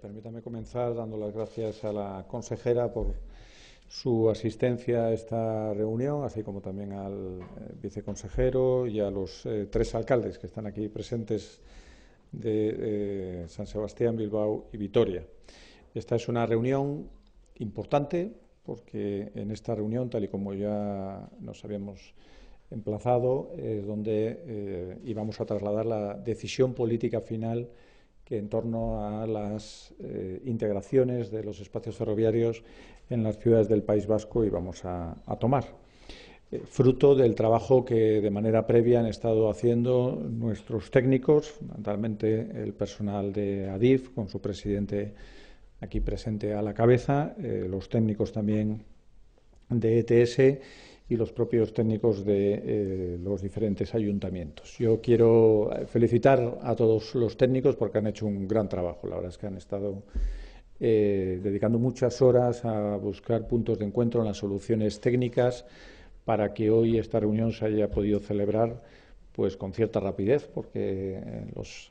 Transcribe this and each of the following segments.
Permítame comenzar dando las gracias a la consejera por su asistencia a esta reunión, así como también al eh, viceconsejero y a los eh, tres alcaldes que están aquí presentes de eh, San Sebastián, Bilbao y Vitoria. Esta es una reunión importante porque en esta reunión, tal y como ya nos habíamos emplazado, es donde íbamos a trasladar la decisión política final en torno a las eh, integraciones de los espacios ferroviarios en las ciudades del País Vasco íbamos a, a tomar. Eh, fruto del trabajo que de manera previa han estado haciendo nuestros técnicos, fundamentalmente el personal de ADIF, con su presidente aquí presente a la cabeza, eh, los técnicos también de ETS y los propios técnicos de eh, los diferentes ayuntamientos. Yo quiero eh, felicitar a todos los técnicos porque han hecho un gran trabajo. La verdad es que han estado eh, dedicando muchas horas a buscar puntos de encuentro en las soluciones técnicas para que hoy esta reunión se haya podido celebrar pues con cierta rapidez porque los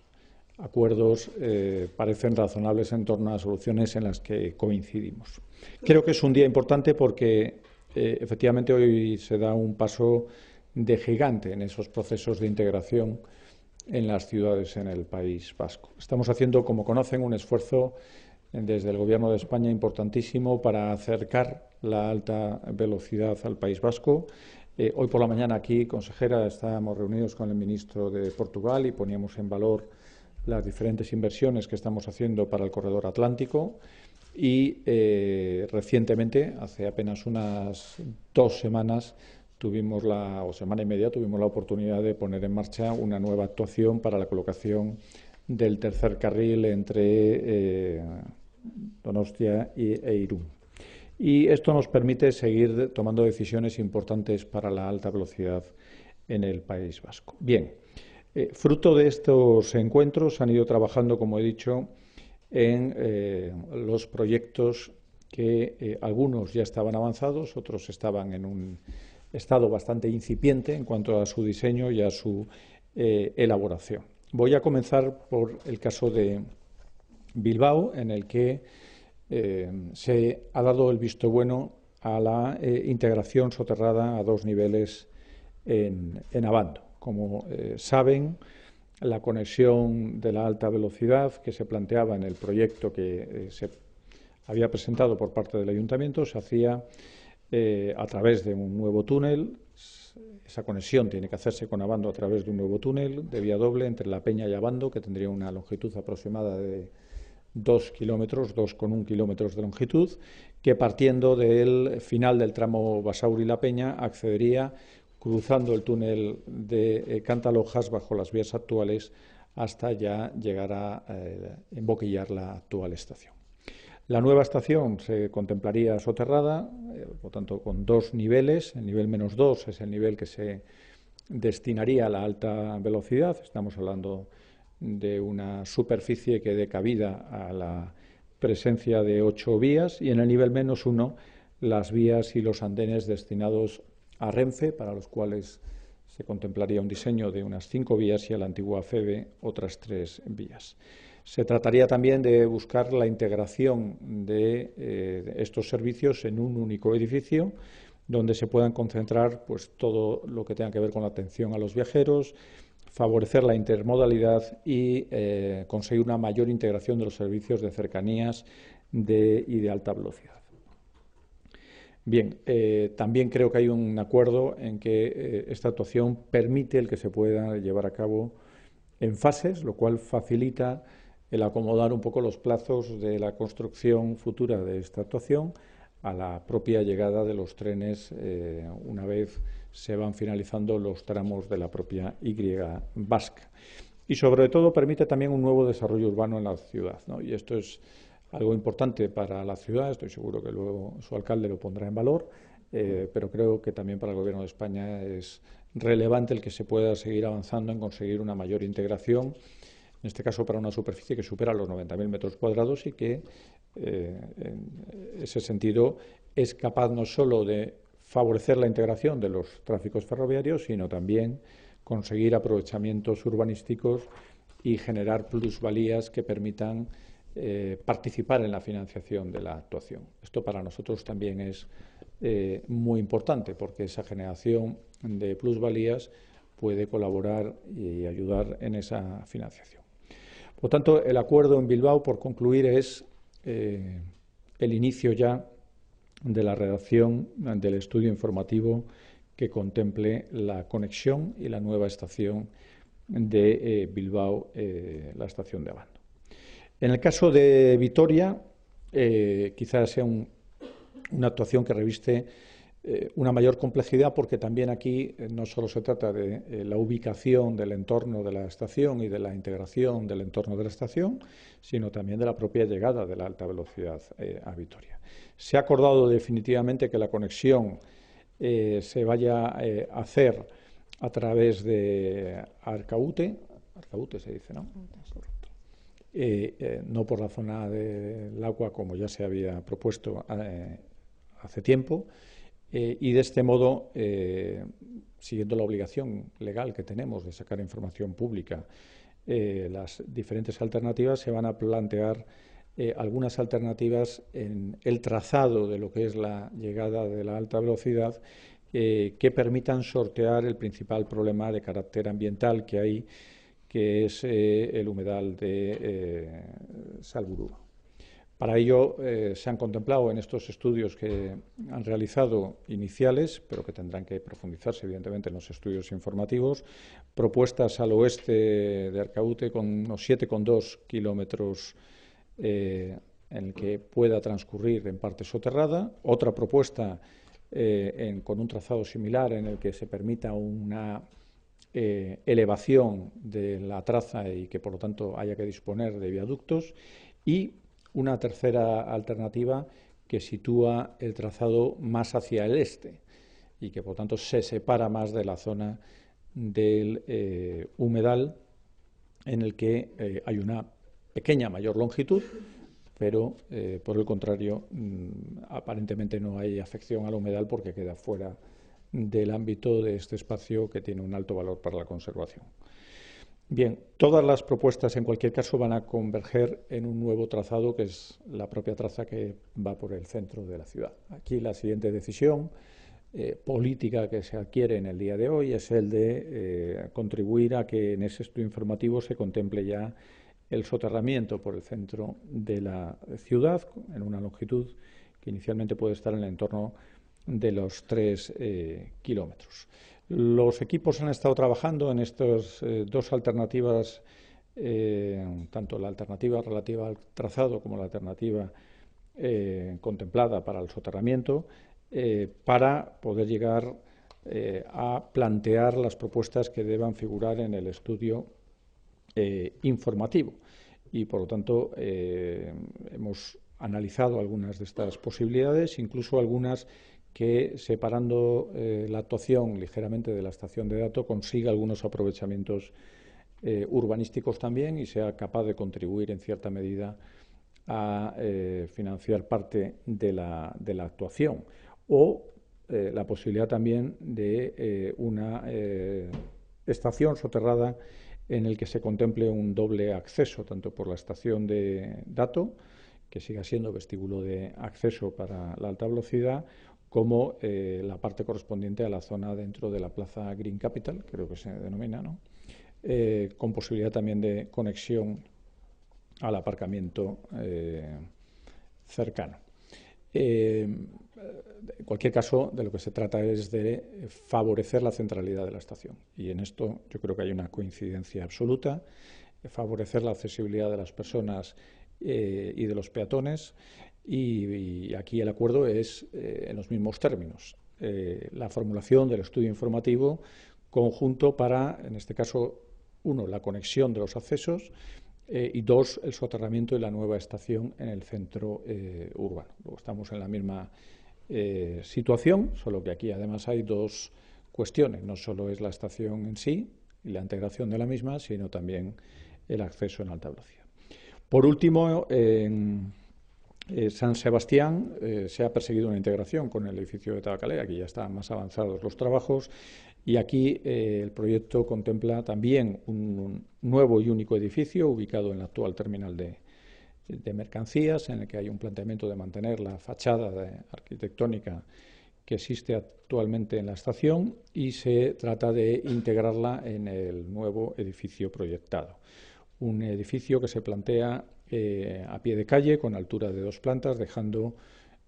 acuerdos parecen razonables en torno a soluciones en las que coincidimos. Creo que es un día importante porque eh, efectivamente hoy se da un paso de gigante en esos procesos de integración en las ciudades en el País Vasco. Estamos haciendo, como conocen, un esfuerzo desde el Gobierno de España importantísimo para acercar la alta velocidad al País Vasco. Eh, hoy por la mañana aquí, consejera, estábamos reunidos con el ministro de Portugal y poníamos en valor las diferentes inversiones que estamos haciendo para el corredor atlántico y eh, recientemente, hace apenas unas dos semanas, tuvimos la, o semana y media, tuvimos la oportunidad de poner en marcha una nueva actuación para la colocación del tercer carril entre eh, Donostia y, e Irún. Y esto nos permite seguir tomando decisiones importantes para la alta velocidad en el País Vasco. Bien. Eh, fruto de estos encuentros han ido trabajando, como he dicho, en eh, los proyectos que eh, algunos ya estaban avanzados, otros estaban en un estado bastante incipiente en cuanto a su diseño y a su elaboración. Voy a comenzar por el caso de Bilbao, en el que se ha dado el visto bueno a la integración soterrada a dos niveles en Abando. Como eh, saben, la conexión de la alta velocidad que se planteaba en el proyecto que eh, se había presentado por parte del ayuntamiento se hacía eh, a través de un nuevo túnel. Esa conexión tiene que hacerse con Abando a través de un nuevo túnel de vía doble entre La Peña y Abando, que tendría una longitud aproximada de 2 kilómetros, 2,1 kilómetros de longitud, que partiendo del final del tramo Basauri-La Peña accedería cruzando el túnel de eh, Cantalojas bajo las vías actuales hasta ya llegar a eh, emboquillar la actual estación. La nueva estación se contemplaría soterrada, eh, por tanto, con dos niveles. El nivel menos dos es el nivel que se destinaría a la alta velocidad. Estamos hablando de una superficie que dé cabida a la presencia de ocho vías y en el nivel menos uno las vías y los andenes destinados a Renfe, para los cuales se contemplaría un diseño de unas cinco vías y a la antigua FEBE otras tres vías. Se trataría también de buscar la integración de, eh, estos servicios en un único edificio donde se puedan concentrar pues, todo lo que tenga que ver con la atención a los viajeros, favorecer la intermodalidad y eh, conseguir una mayor integración de los servicios de cercanías y de alta velocidad. Bien, eh, también creo que hay un acuerdo en que eh, esta actuación permite el que se pueda llevar a cabo en fases, lo cual facilita el acomodar un poco los plazos de la construcción futura de esta actuación a la propia llegada de los trenes eh, una vez se van finalizando los tramos de la propia Y vasca. Y sobre todo permite también un nuevo desarrollo urbano en la ciudad. ¿no? Y esto es algo importante para la ciudad, estoy seguro que luego su alcalde lo pondrá en valor, eh, pero creo que también para el Gobierno de España es relevante el que se pueda seguir avanzando en conseguir una mayor integración, en este caso para una superficie que supera los 90.000 metros cuadrados y que eh, en ese sentido es capaz no solo de favorecer la integración de los tráficos ferroviarios, sino también conseguir aprovechamientos urbanísticos y generar plusvalías que permitan eh, participar en la financiación de la actuación. Esto para nosotros también es eh, muy importante porque esa generación de plusvalías puede colaborar y ayudar en esa financiación. Por tanto, el acuerdo en Bilbao, por concluir, es eh, el inicio ya de la redacción del estudio informativo que contemple la conexión y la nueva estación de Bilbao, la estación de abando. En el caso de Vitoria, eh, quizás sea una actuación que reviste eh, una mayor complejidad porque también aquí eh, no solo se trata de eh, la ubicación del entorno de la estación y de la integración del entorno de la estación, sino también de la propia llegada de la alta velocidad a Vitoria. Se ha acordado definitivamente que la conexión se vaya a hacer a través de Arcaute, Arcaute se dice, ¿no? eh, no por la zona del agua como ya se había propuesto eh, hace tiempo, eh, y de este modo, eh, siguiendo la obligación legal que tenemos de sacar información pública, las diferentes alternativas se van a plantear algunas alternativas en el trazado de lo que es la llegada de la alta velocidad que permitan sortear el principal problema de carácter ambiental que hay que es eh, el humedal de eh, Salburú. Para ello eh, se han contemplado en estos estudios que han realizado iniciales, pero que tendrán que profundizarse evidentemente en los estudios informativos, propuestas al oeste de Arcaute con unos 7,2 kilómetros en el que pueda transcurrir en parte soterrada. Otra propuesta con un trazado similar en el que se permita una eh, elevación de la traza y que por lo tanto haya que disponer de viaductos y una tercera alternativa que sitúa el trazado más hacia el este y que por lo tanto se separa más de la zona del eh, humedal en el que eh, hay una pequeña mayor longitud, pero por el contrario mm, aparentemente no hay afección al humedal porque queda fuera del ámbito de este espacio que tiene un alto valor para la conservación. Bien, todas las propuestas en cualquier caso van a converger en un nuevo trazado que es la propia traza que va por el centro de la ciudad. Aquí la siguiente decisión eh, política que se adquiere en el día de hoy es el de eh, contribuir a que en ese estudio informativo se contemple ya el soterramiento por el centro de la ciudad en una longitud que inicialmente puede estar en el entorno de los tres eh, kilómetros. Los equipos han estado trabajando en estas eh, dos alternativas, eh, tanto la alternativa relativa al trazado como la alternativa contemplada para el soterramiento, para poder llegar a plantear las propuestas que deban figurar en el estudio informativo. Y, por lo tanto, hemos analizado algunas de estas posibilidades, incluso algunas que separando eh, la actuación ligeramente de la estación de datos consiga algunos aprovechamientos eh, urbanísticos también y sea capaz de contribuir en cierta medida a eh, financiar parte de la, actuación o la posibilidad también de una estación soterrada en el que se contemple un doble acceso tanto por la estación de datos que siga siendo vestíbulo de acceso para la alta velocidad, como eh, la parte correspondiente a la zona dentro de la plaza Green Capital, creo que se denomina, ¿no? Eh, con posibilidad también de conexión al aparcamiento eh, cercano. en cualquier caso, de lo que se trata es de favorecer la centralidad de la estación. Y en esto yo creo que hay una coincidencia absoluta, favorecer la accesibilidad de las personas y de los peatones y, aquí el acuerdo es eh, en los mismos términos. Eh, la formulación del estudio informativo conjunto para, en este caso, uno, la conexión de los accesos eh, y dos, el soterramiento de la nueva estación en el centro urbano. Luego estamos en la misma situación, solo que aquí además hay dos cuestiones. No solo es la estación en sí y la integración de la misma, sino también el acceso en alta velocidad. Por último, eh, San Sebastián eh, se ha perseguido una integración con el edificio de Tabacalera, aquí ya están más avanzados los trabajos, y aquí eh, el proyecto contempla también un, nuevo y único edificio ubicado en la actual terminal de, mercancías, en el que hay un planteamiento de mantener la fachada arquitectónica que existe actualmente en la estación y se trata de integrarla en el nuevo edificio proyectado. Un edificio que se plantea eh, a pie de calle, con altura de dos plantas, dejando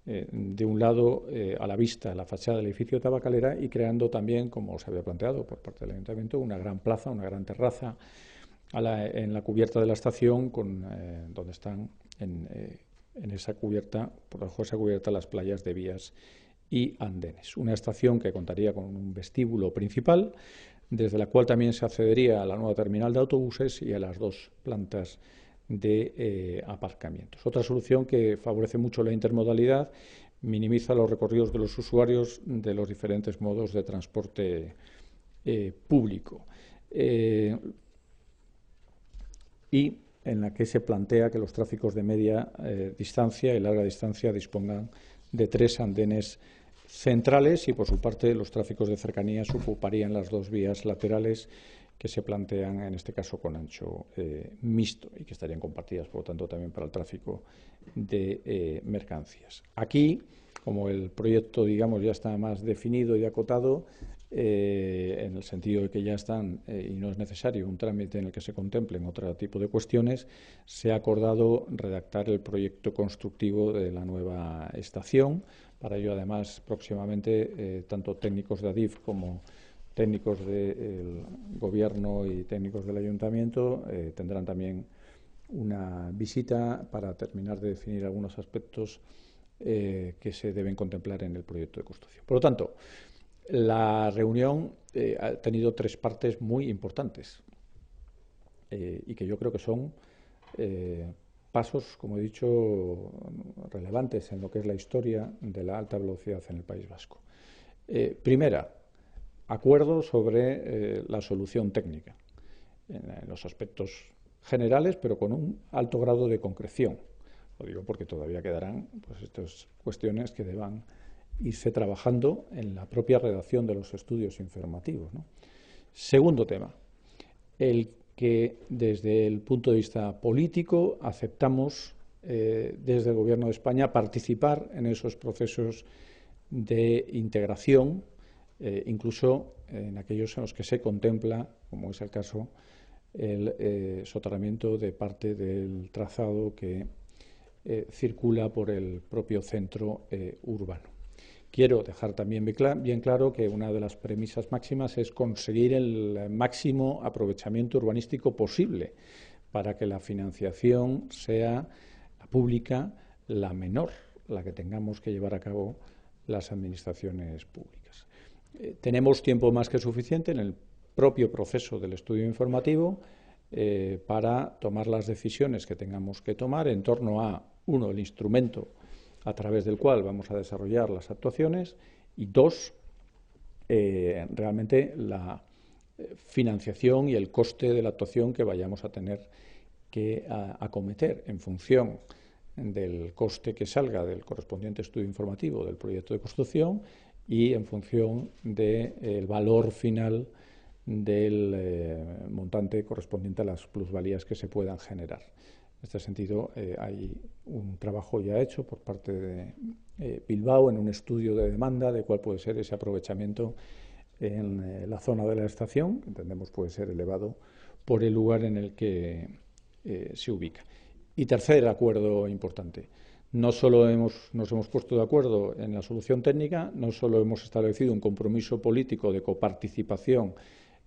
eh, de un lado eh, a la vista la fachada del edificio de Tabacalera y creando también, como se había planteado por parte del ayuntamiento, una gran plaza, una gran terraza en la cubierta de la estación, con, donde están en, en, esa cubierta, por debajo de esa cubierta, las playas de vías y andenes. Una estación que contaría con un vestíbulo principal, desde la cual también se accedería a la nueva terminal de autobuses y a las dos plantas de eh, aparcamientos. Otra solución que favorece mucho la intermodalidad minimiza los recorridos de los usuarios de los diferentes modos de transporte eh, público. Eh, y en la que se plantea que los tráficos de media distancia y larga distancia dispongan de tres andenes centrales y, por su parte, los tráficos de cercanías ocuparían las dos vías laterales que se plantean, en este caso con ancho eh, mixto y que estarían compartidas, por lo tanto, también para el tráfico de eh, mercancías. Aquí, como el proyecto, digamos, ya está más definido y acotado, eh, en el sentido de que ya están y no es necesario un trámite en el que se contemplen otro tipo de cuestiones, se ha acordado redactar el proyecto constructivo de la nueva estación. Para ello, además, próximamente, tanto técnicos de ADIF como técnicos del gobierno y técnicos del ayuntamiento eh, tendrán también una visita para terminar de definir algunos aspectos eh, que se deben contemplar en el proyecto de construcción. Por lo tanto, la reunión eh, ha tenido tres partes muy importantes y que yo creo que son pasos, como he dicho, relevantes en lo que es la historia de la alta velocidad en el País Vasco. primera, acuerdo sobre eh, la solución técnica, en, eh, los aspectos generales, pero con un alto grado de concreción. Lo digo porque todavía quedarán pues, estas cuestiones que deban irse trabajando en la propia redacción de los estudios informativos. Segundo tema, el que desde el punto de vista político aceptamos eh, desde el Gobierno de España participar en esos procesos de integración eh, incluso en aquellos en los que se contempla, como es el caso, el eh, soterramiento de parte del trazado que eh, circula por el propio centro urbano. Quiero dejar también bien claro que una de las premisas máximas es conseguir el máximo aprovechamiento urbanístico posible para que la financiación sea pública la menor, la que tengamos que llevar a cabo las administraciones públicas. Eh, tenemos tiempo más que suficiente en el propio proceso del estudio informativo eh, para tomar las decisiones que tengamos que tomar en torno a, uno, el instrumento a través del cual vamos a desarrollar las actuaciones y, dos, eh, realmente la financiación y el coste de la actuación que vayamos a tener que acometer en función del coste que salga del correspondiente estudio informativo del proyecto de construcción y en función del eh, valor final del eh, montante correspondiente a las plusvalías que se puedan generar. En este sentido, eh, hay un trabajo ya hecho por parte de Bilbao en un estudio de demanda de cuál puede ser ese aprovechamiento en la zona de la estación, que entendemos puede ser elevado por el lugar en el que se ubica. Y tercer acuerdo importante, no solo hemos, nos hemos puesto de acuerdo en la solución técnica, no solo hemos establecido un compromiso político de coparticipación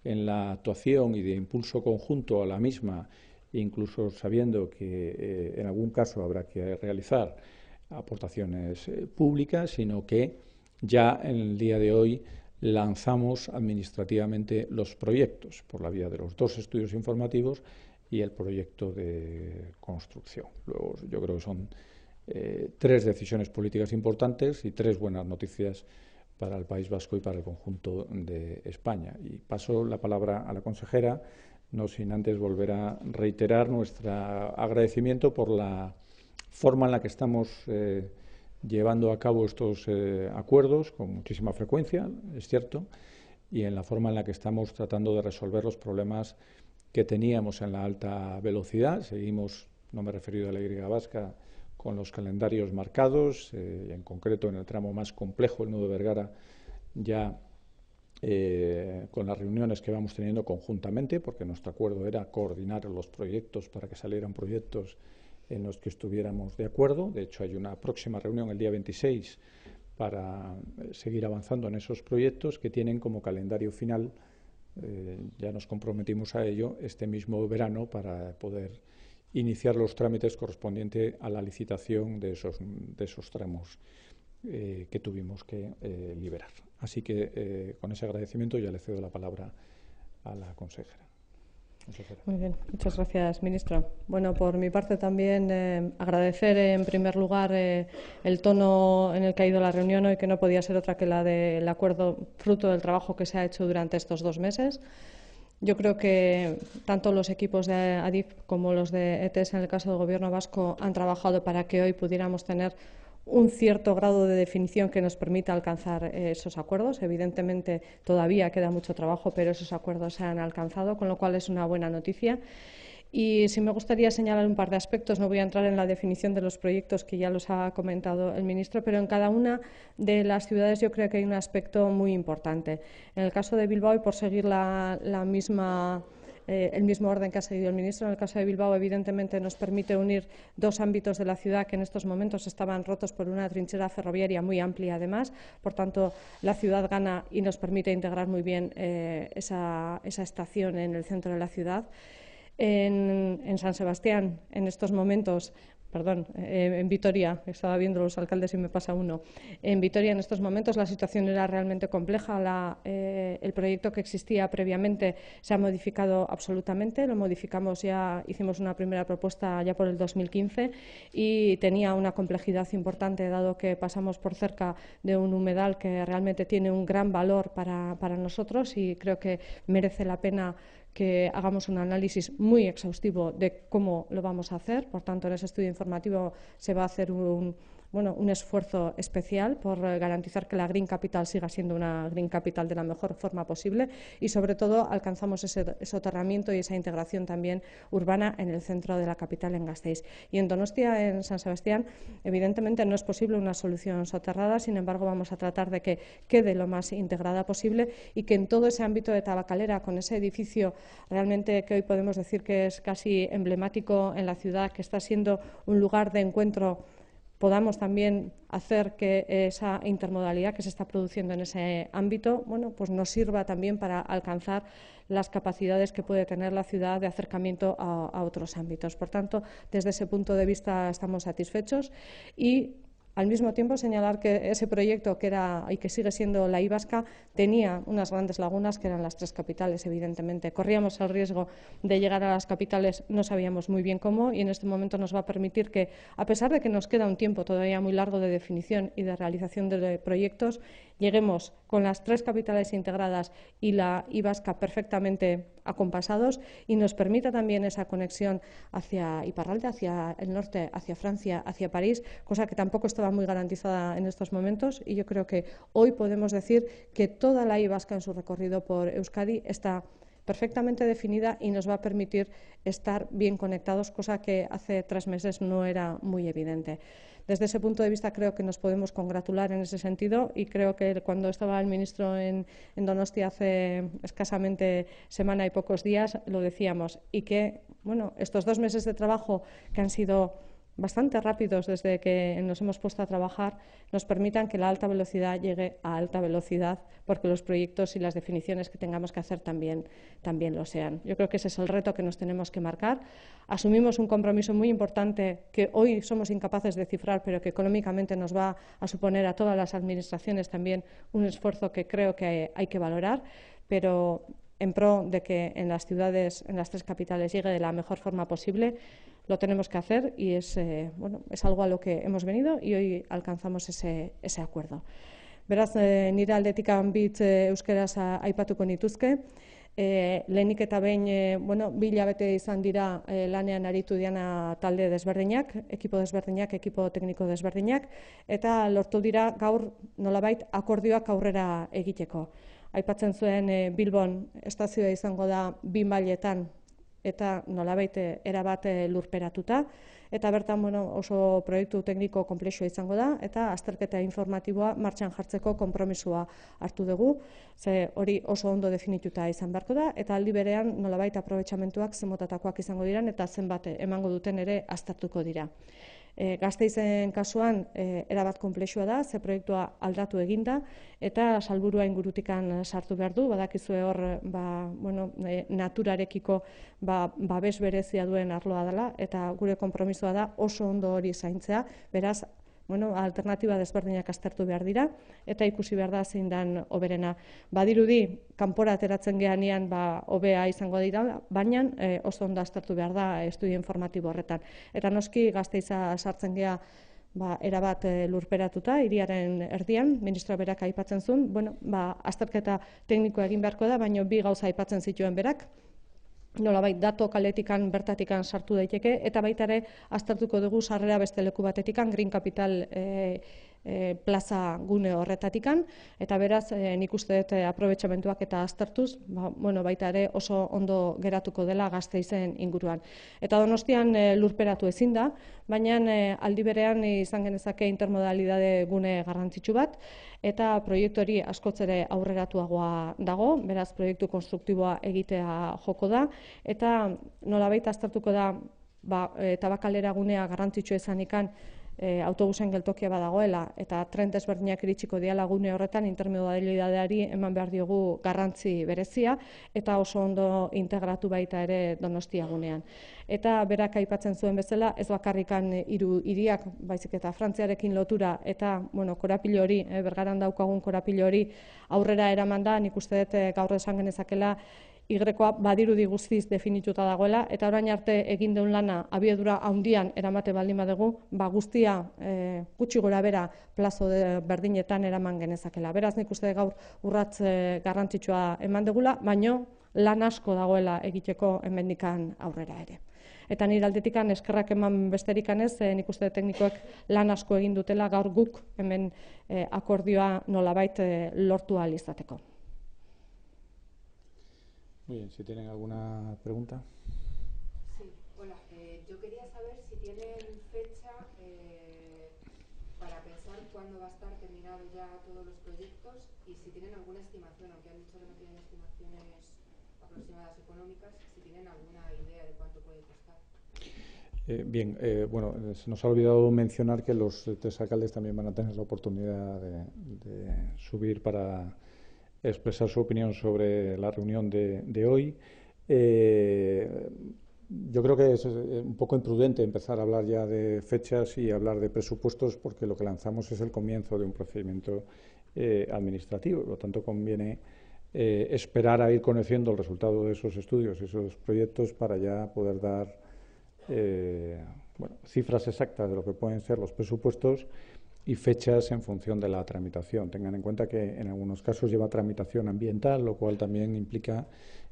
en la actuación y de impulso conjunto a la misma, incluso sabiendo que eh, en algún caso habrá que realizar aportaciones eh, públicas, sino que ya en el día de hoy lanzamos administrativamente los proyectos por la vía de los dos estudios informativos y el proyecto de construcción. Luego yo creo que son eh, tres decisiones políticas importantes y tres buenas noticias para el País Vasco y para el conjunto de España. Y paso la palabra a la consejera, no sin antes volver a reiterar nuestro agradecimiento por la forma en la que estamos eh, llevando a cabo estos eh, acuerdos con muchísima frecuencia, es cierto, y en la forma en la que estamos tratando de resolver los problemas que teníamos en la alta velocidad. Seguimos, no me he referido a la Y vasca, con los calendarios marcados, eh, en concreto en el tramo más complejo, el nudo Vergara, ya eh, con las reuniones que vamos teniendo conjuntamente, porque nuestro acuerdo era coordinar los proyectos para que salieran proyectos en los que estuviéramos de acuerdo. De hecho, hay una próxima reunión el día 26 para eh, seguir avanzando en esos proyectos que tienen como calendario final, ya nos comprometimos a ello, este mismo verano para poder iniciar los trámites correspondientes a la licitación de esos, de esos tramos eh, que tuvimos que eh, liberar. Así que eh, con ese agradecimiento ya le cedo la palabra a la consejera. muchas gracias, ministra. Bueno, por mi parte también agradecer en primer lugar el tono en el que ha ido la reunión hoy, que no podía ser otra que la del acuerdo fruto del trabajo que se ha hecho durante estos dos meses. Yo creo que tanto los equipos de ADIF como los de ETS, en el caso del Gobierno vasco, han trabajado para que hoy pudiéramos tener un cierto grado de definición que nos permita alcanzar eh, esos acuerdos. Evidentemente, todavía queda mucho trabajo, pero esos acuerdos se han alcanzado, con lo cual es una buena noticia. Y si me gustaría señalar un par de aspectos, no voy a entrar en la definición de los proyectos que ya los ha comentado el ministro, pero en cada una de las ciudades yo creo que hay un aspecto muy importante. En el caso de Bilbao, y por seguir la, misma... Eh, el mismo orden que ha seguido el ministro. En el caso de Bilbao, evidentemente, nos permite unir dos ámbitos de la ciudad que en estos momentos estaban rotos por una trinchera ferroviaria muy amplia, además. Por tanto, la ciudad gana y nos permite integrar muy bien eh, esa estación en el centro de la ciudad en, San Sebastián en estos momentos perdón, eh, en Vitoria, estaba viendo los alcaldes y me pasa uno. En Vitoria en estos momentos la situación era realmente compleja, eh, el proyecto que existía previamente se ha modificado absolutamente, lo modificamos ya, hicimos una primera propuesta ya por el 2015 y tenía una complejidad importante dado que pasamos por cerca de un humedal que realmente tiene un gran valor para, para nosotros y creo que merece la pena que hagamos un análisis muy exhaustivo de cómo lo vamos a hacer. Por tanto, en ese estudio informativo se va a hacer un, bueno, un esfuerzo especial por eh, garantizar que la Green Capital siga siendo una Green Capital de la mejor forma posible y, sobre todo, alcanzamos ese soterramiento y esa integración también urbana en el centro de la capital, en Gasteiz. Y en Donostia, en San Sebastián, evidentemente no es posible una solución soterrada, sin embargo, vamos a tratar de que quede lo más integrada posible y que en todo ese ámbito de Tabacalera, con ese edificio realmente que hoy podemos decir que es casi emblemático en la ciudad, que está siendo un lugar de encuentro podamos también hacer que esa intermodalidad que se está produciendo en ese ámbito bueno, pues nos sirva también para alcanzar las capacidades que puede tener la ciudad de acercamiento a, otros ámbitos. Por tanto, desde ese punto de vista estamos satisfechos y al mismo tiempo, señalar que ese proyecto, que era y que sigue siendo la IBASCA, tenía unas grandes lagunas, que eran las tres capitales, evidentemente. Corríamos el riesgo de llegar a las capitales, no sabíamos muy bien cómo, y en este momento nos va a permitir que, a pesar de que nos queda un tiempo todavía muy largo de definición y de realización de proyectos, lleguemos con las tres capitales integradas y la IBASCA perfectamente acompasados y nos permita también esa conexión hacia Iparralde, hacia el norte, hacia Francia, hacia París, cosa que tampoco estaba muy garantizada en estos momentos y yo creo que hoy podemos decir que toda la I en su recorrido por Euskadi está perfectamente definida y nos va a permitir estar bien conectados, cosa que hace tres meses no era muy evidente. Desde ese punto de vista creo que nos podemos congratular en ese sentido y creo que cuando estaba el ministro en, Donostia hace escasamente semana y pocos días lo decíamos y que bueno, estos dos meses de trabajo que han sido bastante rápidos desde que nos hemos puesto a trabajar nos permitan que la alta velocidad llegue a alta velocidad porque los proyectos y las definiciones que tengamos que hacer también, también lo sean. Yo creo que ese es el reto que nos tenemos que marcar. Asumimos un compromiso muy importante que hoy somos incapaces de cifrar pero que económicamente nos va a suponer a todas las administraciones también un esfuerzo que creo que hay, hay que valorar, pero en pro de que en las ciudades, en las tres capitales llegue de la mejor forma posible, lo tenemos que hacer y es, eh, bueno, es algo a lo que hemos venido y hoy alcanzamos ese, ese acuerdo. Beraz, eh, nire aldetik bit eh, euskeraz aipatuko nituzke. Eh, lehenik eta behin, bueno, bilabete izan dira lanean aritu diana talde desberdinak, ekipo desberdinak, ekipo tekniko desberdinak, eta lortu dira gaur nolabait akordioak aurrera egiteko. Aipatzen zuen e, Bilbon estazioa izango da bi mailetan eta nolabait era bat eh, lurperatuta eta bertan bueno, oso proiektu tekniko kompleksua izango da eta azterketa informatiboa martxan jartzeko konpromisoa hartu dugu ze hori oso ondo definituta izan beharko da eta aldi berean nolabait aprobetxamentuak zenbatakoak izango diran eta zenbat eh, emango duten ere aztertuko dira E, eh, gazteizen kasuan e, erabat konplexua da, ze proiektua aldatu eginda, eta salburua ingurutikan eh, sartu behar du, badakizue hor ba, bueno, naturarekiko ba, babes berezia duen arloa dela, eta gure konpromisoa da oso ondo hori zaintzea, beraz bueno, alternatiba desberdinak aztertu behar dira, eta ikusi behar da zein dan oberena. Badirudi, kanpora ateratzen gehanian, ba, obea izango dira, baina eh, oso ondo aztertu behar da eh, estudio informatibo horretan. Eta noski, gazteiza sartzen geha, ba, erabat eh, lurperatuta, iriaren erdian, ministro berak aipatzen zuen, bueno, ba, azterketa teknikoa egin beharko da, baina bi gauza aipatzen zituen berak, nola bai, dato kaletikan bertatikan sartu daiteke, eta baita ere, aztertuko dugu sarrera beste leku batetikan, Green Capital eh, E, plaza gune horretatikan, eta beraz e, nik uste dut e, aprobetsamentuak eta aztertuz, ba, bueno, baita ere oso ondo geratuko dela gazte izen inguruan. Eta donostian e, lurperatu ezin da, baina e, aldi berean izan genezake intermodalidade gune garrantzitsu bat, eta proiektu hori askotzere aurreratuagoa dago, beraz proiektu konstruktiboa egitea joko da, eta nolabait aztertuko da ba, tabakalera gunea garrantzitsua izan ikan, e, autobusen geltokia badagoela eta tren desberdinak iritsiko diala lagune horretan intermodalidadeari eman behar diogu garrantzi berezia eta oso ondo integratu baita ere Donostia gunean. Eta berak aipatzen zuen bezala ez bakarrikan hiru hiriak, baizik eta Frantziarekin lotura eta bueno, korapilo hori, e, bergaran daukagun korapilo hori aurrera eramanda, nik uste dut e, gaur esan genezakela Igrekoa badirudi guztiz definituta dagoela, eta orain arte egin deun lana abiedura haundian eramate baldin badugu, ba guztia e, gutxi gora bera plazo berdinetan eraman genezakela. Beraz nik uste gaur urratz e, garrantzitsua eman degula, baino lan asko dagoela egiteko hemendikan aurrera ere. Eta nire aldetikan eskerrak eman besterikan ez, e, nik uste teknikoek lan asko egin dutela gaur guk hemen akordioa nolabait lortu alizateko. Muy bien, si tienen alguna pregunta. Sí, hola. Eh, yo quería saber si tienen fecha eh, para pensar cuándo va a estar terminado ya todos los proyectos y si tienen alguna estimación, aunque han dicho que no tienen estimaciones aproximadas económicas, si tienen alguna idea de cuánto puede costar. Eh, bien, bueno, se nos ha olvidado mencionar que los tres alcaldes también van a tener la oportunidad de subir para expresar su opinión sobre la reunión de, hoy. Eh, yo creo que es un poco imprudente empezar a hablar ya de fechas y hablar de presupuestos porque lo que lanzamos es el comienzo de un procedimiento eh, administrativo. Por lo tanto, conviene eh, esperar a ir conociendo el resultado de esos estudios, y esos proyectos, para ya poder dar cifras exactas de lo que pueden ser los presupuestos y fechas en función de la tramitación. Tengan en cuenta que en algunos casos lleva tramitación ambiental, lo cual también implica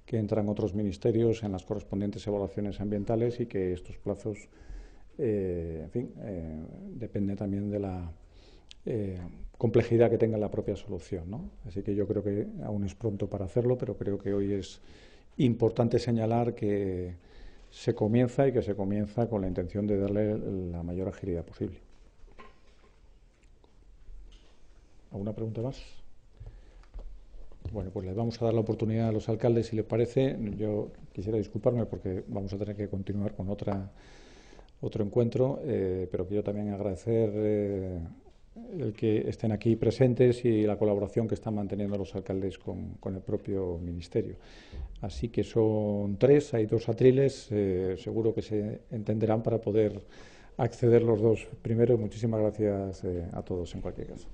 que entran otros ministerios en las correspondientes evaluaciones ambientales y que estos plazos, eh, en fin, eh, depende también de la eh, complejidad que tenga la propia solución. Así que yo creo que aún es pronto para hacerlo, pero creo que hoy es importante señalar que se comienza y que se comienza con la intención de darle la mayor agilidad posible. ¿Alguna pregunta más? Bueno, pues les vamos a dar la oportunidad a los alcaldes, si les parece. Yo quisiera disculparme porque vamos a tener que continuar con otra, otro encuentro, eh, pero quiero también agradecer eh, el que estén aquí presentes y la colaboración que están manteniendo los alcaldes con, el propio ministerio. Así que son tres, hay dos atriles, eh, seguro que se entenderán para poder acceder los dos primeros. Muchísimas gracias a todos en cualquier caso.